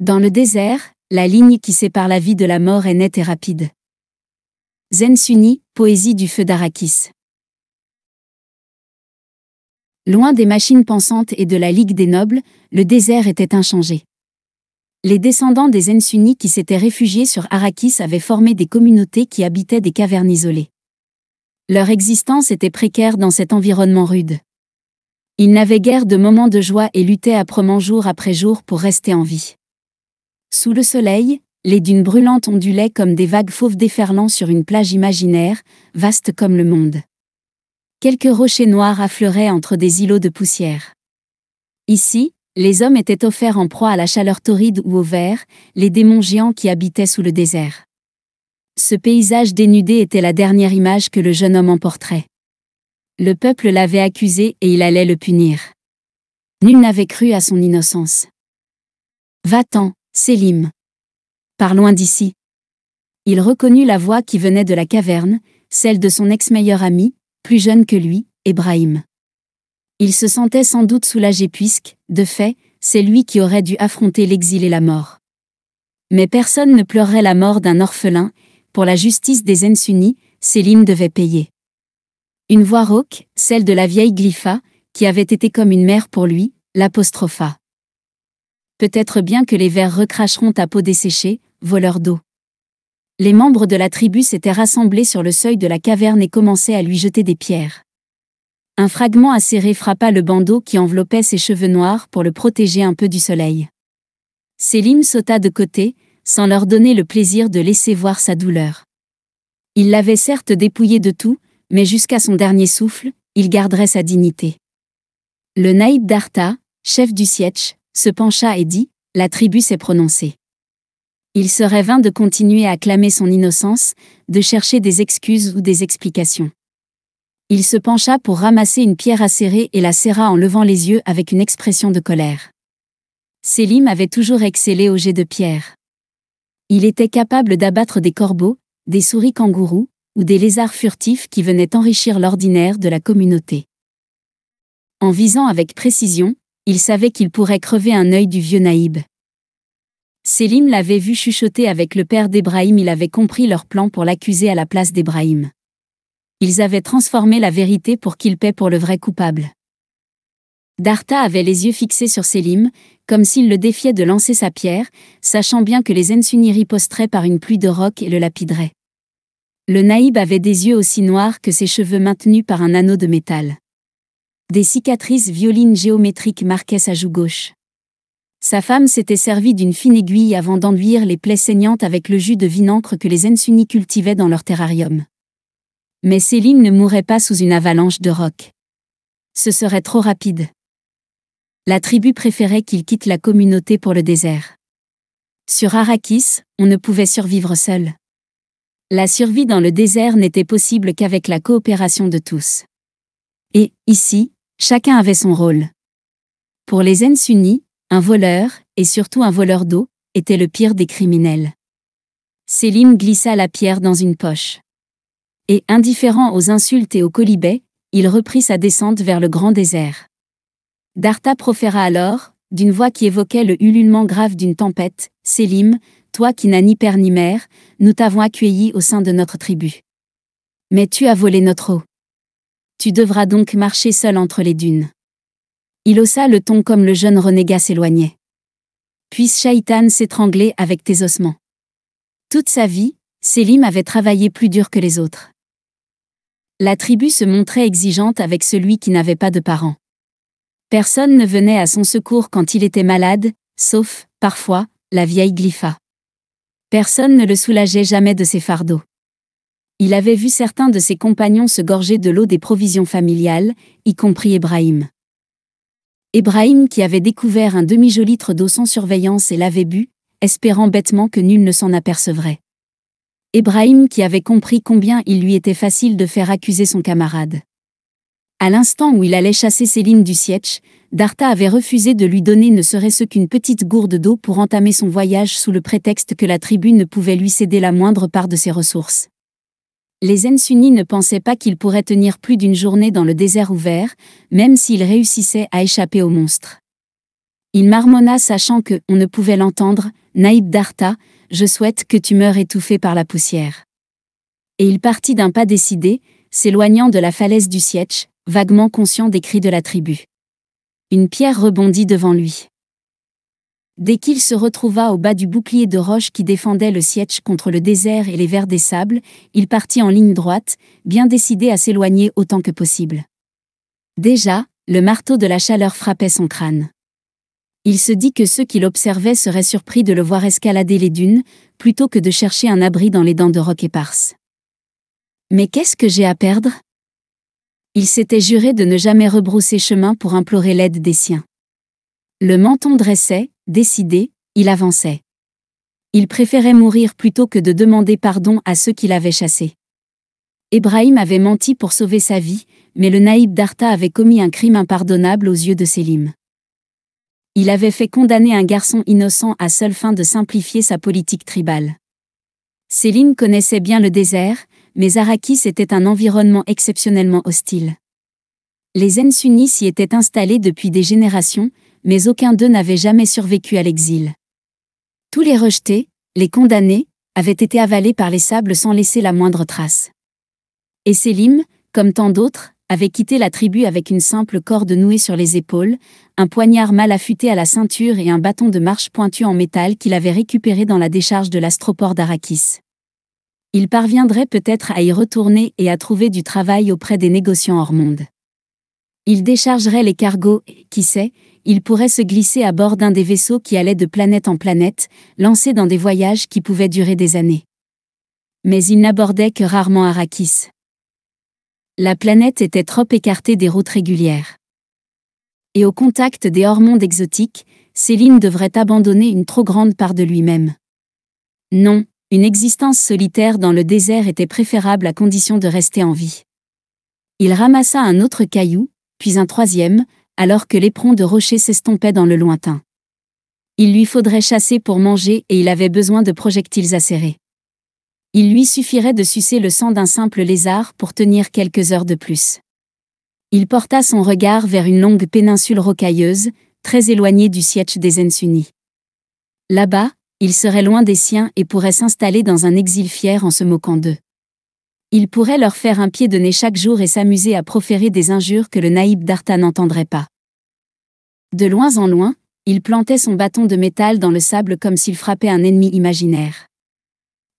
Dans le désert, la ligne qui sépare la vie de la mort est nette et rapide. Zen poésie du feu d'Arakis. Loin des machines pensantes et de la Ligue des Nobles, le désert était inchangé. Les descendants des Zen qui s'étaient réfugiés sur Arakis avaient formé des communautés qui habitaient des cavernes isolées. Leur existence était précaire dans cet environnement rude. Ils n'avaient guère de moments de joie et luttaient âprement jour après jour pour rester en vie. Sous le soleil, les dunes brûlantes ondulaient comme des vagues fauves déferlant sur une plage imaginaire, vaste comme le monde. Quelques rochers noirs affleuraient entre des îlots de poussière. Ici, les hommes étaient offerts en proie à la chaleur torride ou au vert, les démons géants qui habitaient sous le désert. Ce paysage dénudé était la dernière image que le jeune homme emporterait. Le peuple l'avait accusé et il allait le punir. Nul n'avait cru à son innocence. Va-t'en, Sélim. Par loin d'ici. Il reconnut la voix qui venait de la caverne, celle de son ex-meilleur ami, plus jeune que lui, Ebrahim. Il se sentait sans doute soulagé puisque, de fait, c'est lui qui aurait dû affronter l'exil et la mort. Mais personne ne pleurerait la mort d'un orphelin, pour la justice des Ensunis, Sélim devait payer. Une voix rauque, celle de la vieille Glypha, qui avait été comme une mère pour lui, l'apostropha. Peut-être bien que les vers recracheront ta peau desséchée, voleur d'eau. Les membres de la tribu s'étaient rassemblés sur le seuil de la caverne et commençaient à lui jeter des pierres. Un fragment acéré frappa le bandeau qui enveloppait ses cheveux noirs pour le protéger un peu du soleil. Céline sauta de côté, sans leur donner le plaisir de laisser voir sa douleur. Il l'avait certes dépouillé de tout, mais jusqu'à son dernier souffle, il garderait sa dignité. Le naïb d'Arta, chef du siège, se pencha et dit, La tribu s'est prononcée. Il serait vain de continuer à clamer son innocence, de chercher des excuses ou des explications. Il se pencha pour ramasser une pierre acérée et la serra en levant les yeux avec une expression de colère. Sélim avait toujours excellé au jet de pierre. Il était capable d'abattre des corbeaux, des souris kangourous, ou des lézards furtifs qui venaient enrichir l'ordinaire de la communauté. En visant avec précision, il savait qu'il pourrait crever un œil du vieux Naïb. Célim l'avait vu chuchoter avec le père d'Ebrahim, il avait compris leur plan pour l'accuser à la place d'Ébrahim. Ils avaient transformé la vérité pour qu'il paie pour le vrai coupable. Darta avait les yeux fixés sur Célim, comme s'il le défiait de lancer sa pierre, sachant bien que les Ensuni riposteraient par une pluie de roc et le lapideraient. Le naïb avait des yeux aussi noirs que ses cheveux maintenus par un anneau de métal. Des cicatrices violines géométriques marquaient sa joue gauche. Sa femme s'était servie d'une fine aiguille avant d'enduire les plaies saignantes avec le jus de vinancre que les Ensuni cultivaient dans leur terrarium. Mais Céline ne mourait pas sous une avalanche de rocs. Ce serait trop rapide. La tribu préférait qu'il quitte la communauté pour le désert. Sur Arrakis, on ne pouvait survivre seul. La survie dans le désert n'était possible qu'avec la coopération de tous. Et, ici, Chacun avait son rôle. Pour les Ensuni, un voleur, et surtout un voleur d'eau, était le pire des criminels. Sélim glissa la pierre dans une poche. Et, indifférent aux insultes et aux colibets, il reprit sa descente vers le grand désert. Darta proféra alors, d'une voix qui évoquait le ululement grave d'une tempête, Sélim, toi qui n'as ni père ni mère, nous t'avons accueilli au sein de notre tribu. Mais tu as volé notre eau. Tu devras donc marcher seul entre les dunes. Il haussa le ton comme le jeune renégat s'éloignait. Puisse Shaitan s'étrangler avec tes ossements. Toute sa vie, Selim avait travaillé plus dur que les autres. La tribu se montrait exigeante avec celui qui n'avait pas de parents. Personne ne venait à son secours quand il était malade, sauf, parfois, la vieille Glypha. Personne ne le soulageait jamais de ses fardeaux il avait vu certains de ses compagnons se gorger de l'eau des provisions familiales, y compris Ibrahim. Ibrahim, qui avait découvert un demi-jolitre d'eau sans surveillance et l'avait bu, espérant bêtement que nul ne s'en apercevrait. Ibrahim, qui avait compris combien il lui était facile de faire accuser son camarade. À l'instant où il allait chasser Céline du siège, Darta avait refusé de lui donner ne serait-ce qu'une petite gourde d'eau pour entamer son voyage sous le prétexte que la tribu ne pouvait lui céder la moindre part de ses ressources. Les Zensunis ne pensaient pas qu'ils pourraient tenir plus d'une journée dans le désert ouvert, même s'ils réussissaient à échapper au monstre. Il marmonna sachant que, on ne pouvait l'entendre, Naïb Darta, je souhaite que tu meurs étouffé par la poussière. Et il partit d'un pas décidé, s'éloignant de la falaise du siège, vaguement conscient des cris de la tribu. Une pierre rebondit devant lui dès qu'il se retrouva au bas du bouclier de roche qui défendait le siège contre le désert et les vers des sables, il partit en ligne droite, bien décidé à s'éloigner autant que possible. Déjà, le marteau de la chaleur frappait son crâne. Il se dit que ceux qui l'observaient seraient surpris de le voir escalader les dunes, plutôt que de chercher un abri dans les dents de roc éparses. Mais qu'est-ce que j'ai à perdre Il s'était juré de ne jamais rebrousser chemin pour implorer l'aide des siens. Le menton dressait, Décidé, il avançait. Il préférait mourir plutôt que de demander pardon à ceux qui l'avaient chassé. Ébrahim avait menti pour sauver sa vie, mais le naïb d'Arta avait commis un crime impardonnable aux yeux de Sélim. Il avait fait condamner un garçon innocent à seule fin de simplifier sa politique tribale. Sélim connaissait bien le désert, mais Arrakis était un environnement exceptionnellement hostile. Les Zen sunnis s'y étaient installés depuis des générations, mais aucun d'eux n'avait jamais survécu à l'exil. Tous les rejetés, les condamnés, avaient été avalés par les sables sans laisser la moindre trace. Et Sélim, comme tant d'autres, avait quitté la tribu avec une simple corde nouée sur les épaules, un poignard mal affûté à la ceinture et un bâton de marche pointu en métal qu'il avait récupéré dans la décharge de l'astroport d'Arakis. Il parviendrait peut-être à y retourner et à trouver du travail auprès des négociants hors monde. Il déchargerait les cargos, qui sait, il pourrait se glisser à bord d'un des vaisseaux qui allaient de planète en planète, lancés dans des voyages qui pouvaient durer des années. Mais il n'abordait que rarement Arrakis. La planète était trop écartée des routes régulières. Et au contact des hormones exotiques, Céline devrait abandonner une trop grande part de lui-même. Non, une existence solitaire dans le désert était préférable à condition de rester en vie. Il ramassa un autre caillou, puis un troisième, alors que l'éperon de rocher s'estompait dans le lointain. Il lui faudrait chasser pour manger et il avait besoin de projectiles acérés. Il lui suffirait de sucer le sang d'un simple lézard pour tenir quelques heures de plus. Il porta son regard vers une longue péninsule rocailleuse, très éloignée du siège des Ensunis. Là-bas, il serait loin des siens et pourrait s'installer dans un exil fier en se moquant d'eux. Il pourrait leur faire un pied de nez chaque jour et s'amuser à proférer des injures que le naïb d'Arta n'entendrait pas. De loin en loin, il plantait son bâton de métal dans le sable comme s'il frappait un ennemi imaginaire.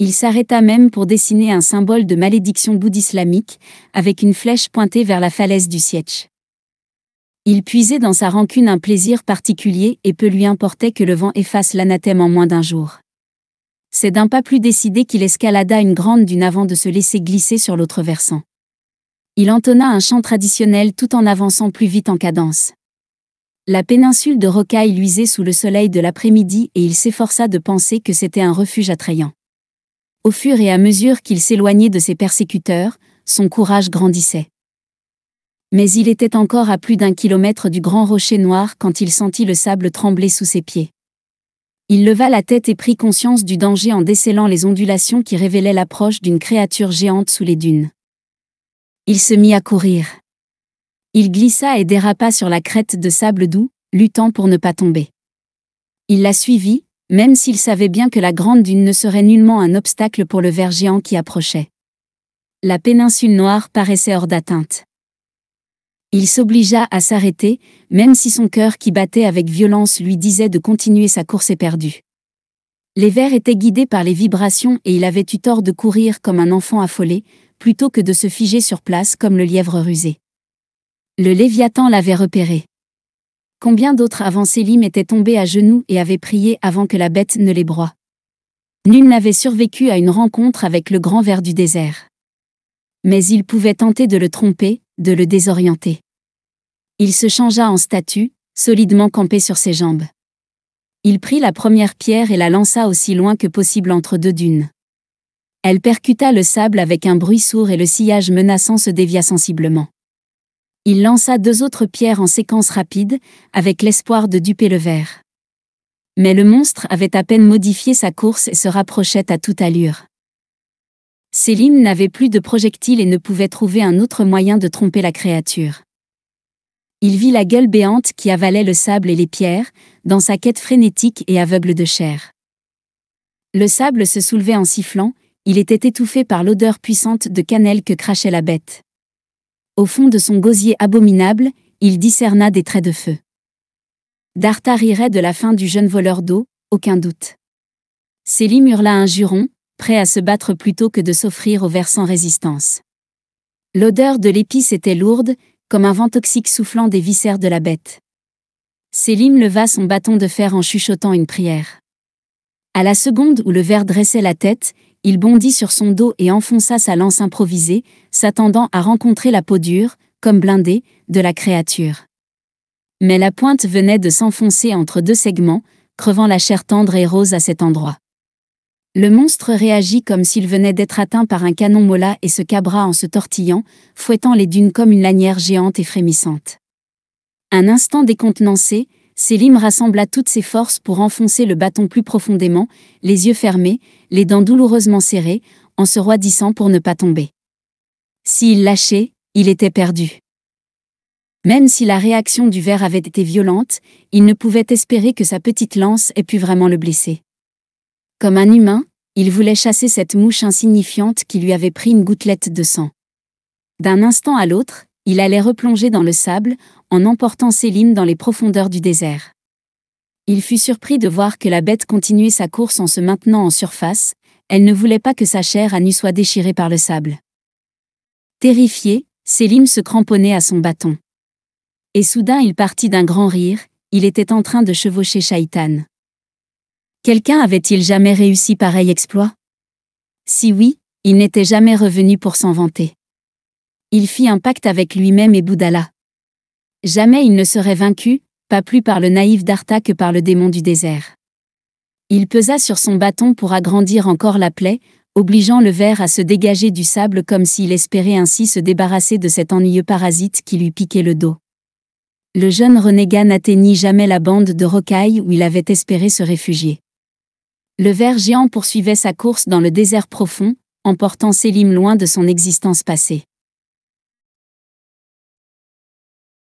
Il s'arrêta même pour dessiner un symbole de malédiction bouddhislamique, avec une flèche pointée vers la falaise du siège. Il puisait dans sa rancune un plaisir particulier et peu lui importait que le vent efface l'anathème en moins d'un jour c'est d'un pas plus décidé qu'il escalada une grande dune avant de se laisser glisser sur l'autre versant. Il entonna un chant traditionnel tout en avançant plus vite en cadence. La péninsule de Rocaille luisait sous le soleil de l'après-midi et il s'efforça de penser que c'était un refuge attrayant. Au fur et à mesure qu'il s'éloignait de ses persécuteurs, son courage grandissait. Mais il était encore à plus d'un kilomètre du grand rocher noir quand il sentit le sable trembler sous ses pieds. Il leva la tête et prit conscience du danger en décelant les ondulations qui révélaient l'approche d'une créature géante sous les dunes. Il se mit à courir. Il glissa et dérapa sur la crête de sable doux, luttant pour ne pas tomber. Il la suivit, même s'il savait bien que la grande dune ne serait nullement un obstacle pour le ver géant qui approchait. La péninsule noire paraissait hors d'atteinte. Il s'obligea à s'arrêter, même si son cœur qui battait avec violence lui disait de continuer sa course éperdue. Les vers étaient guidés par les vibrations et il avait eu tort de courir comme un enfant affolé, plutôt que de se figer sur place comme le lièvre rusé. Le Léviathan l'avait repéré. Combien d'autres avant Sélim étaient tombés à genoux et avaient prié avant que la bête ne les broie. Nul n'avait survécu à une rencontre avec le grand ver du désert. Mais il pouvait tenter de le tromper, de le désorienter. Il se changea en statue, solidement campé sur ses jambes. Il prit la première pierre et la lança aussi loin que possible entre deux dunes. Elle percuta le sable avec un bruit sourd et le sillage menaçant se dévia sensiblement. Il lança deux autres pierres en séquence rapide, avec l'espoir de duper le verre. Mais le monstre avait à peine modifié sa course et se rapprochait à toute allure. Céline n'avait plus de projectiles et ne pouvait trouver un autre moyen de tromper la créature. Il vit la gueule béante qui avalait le sable et les pierres, dans sa quête frénétique et aveugle de chair. Le sable se soulevait en sifflant, il était étouffé par l'odeur puissante de cannelle que crachait la bête. Au fond de son gosier abominable, il discerna des traits de feu. Darta rirait de la fin du jeune voleur d'eau, aucun doute. Célim hurla un juron, prêt à se battre plutôt que de s'offrir au vers sans résistance. L'odeur de l'épice était lourde, comme un vent toxique soufflant des viscères de la bête. Célim leva son bâton de fer en chuchotant une prière. À la seconde où le ver dressait la tête, il bondit sur son dos et enfonça sa lance improvisée, s'attendant à rencontrer la peau dure, comme blindée, de la créature. Mais la pointe venait de s'enfoncer entre deux segments, crevant la chair tendre et rose à cet endroit. Le monstre réagit comme s'il venait d'être atteint par un canon mola et se cabra en se tortillant, fouettant les dunes comme une lanière géante et frémissante. Un instant décontenancé, Selim rassembla toutes ses forces pour enfoncer le bâton plus profondément, les yeux fermés, les dents douloureusement serrées, en se roidissant pour ne pas tomber. S'il lâchait, il était perdu. Même si la réaction du ver avait été violente, il ne pouvait espérer que sa petite lance ait pu vraiment le blesser. Comme un humain, il voulait chasser cette mouche insignifiante qui lui avait pris une gouttelette de sang. D'un instant à l'autre, il allait replonger dans le sable, en emportant Céline dans les profondeurs du désert. Il fut surpris de voir que la bête continuait sa course en se maintenant en surface, elle ne voulait pas que sa chair à nu soit déchirée par le sable. Terrifié, Céline se cramponnait à son bâton. Et soudain il partit d'un grand rire, il était en train de chevaucher Shaitan. Quelqu'un avait-il jamais réussi pareil exploit Si oui, il n'était jamais revenu pour s'en vanter. Il fit un pacte avec lui-même et Boudala. Jamais il ne serait vaincu, pas plus par le naïf Dartha que par le démon du désert. Il pesa sur son bâton pour agrandir encore la plaie, obligeant le ver à se dégager du sable comme s'il espérait ainsi se débarrasser de cet ennuyeux parasite qui lui piquait le dos. Le jeune renégat n'atteignit jamais la bande de rocailles où il avait espéré se réfugier. Le ver géant poursuivait sa course dans le désert profond, emportant Selim loin de son existence passée.